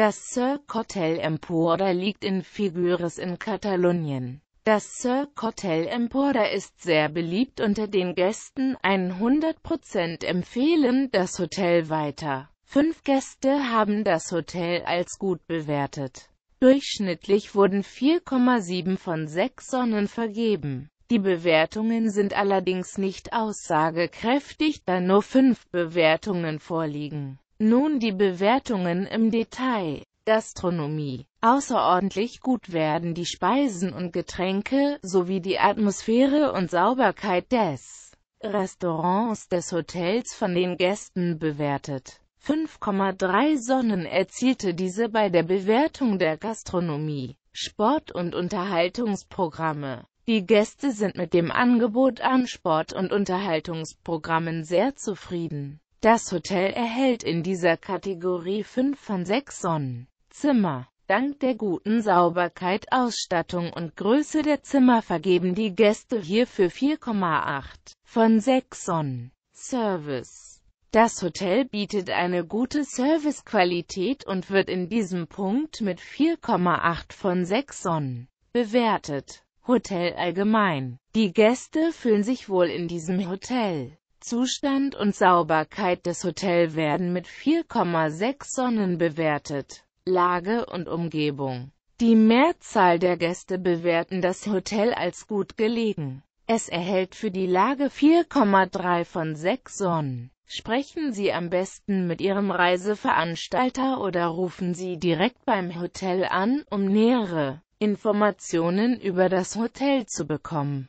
Das Cirque Hotel Empora liegt in Figueres in Katalonien. Das Cirque Hotel Empora ist sehr beliebt unter den Gästen, 100% empfehlen das Hotel weiter. Fünf Gäste haben das Hotel als gut bewertet. Durchschnittlich wurden 4,7 von 6 Sonnen vergeben. Die Bewertungen sind allerdings nicht aussagekräftig, da nur fünf Bewertungen vorliegen. Nun die Bewertungen im Detail. Gastronomie. Außerordentlich gut werden die Speisen und Getränke, sowie die Atmosphäre und Sauberkeit des Restaurants des Hotels von den Gästen bewertet. 5,3 Sonnen erzielte diese bei der Bewertung der Gastronomie, Sport- und Unterhaltungsprogramme. Die Gäste sind mit dem Angebot an Sport- und Unterhaltungsprogrammen sehr zufrieden. Das Hotel erhält in dieser Kategorie 5 von 6 Sonnen. Zimmer Dank der guten Sauberkeit, Ausstattung und Größe der Zimmer vergeben die Gäste hierfür 4,8 von 6 Sonnen. Service das Hotel bietet eine gute Servicequalität und wird in diesem Punkt mit 4,8 von 6 Sonnen bewertet. Hotel allgemein. Die Gäste fühlen sich wohl in diesem Hotel. Zustand und Sauberkeit des Hotels werden mit 4,6 Sonnen bewertet. Lage und Umgebung. Die Mehrzahl der Gäste bewerten das Hotel als gut gelegen. Es erhält für die Lage 4,3 von 6 Sonnen. Sprechen Sie am besten mit Ihrem Reiseveranstalter oder rufen Sie direkt beim Hotel an, um nähere Informationen über das Hotel zu bekommen.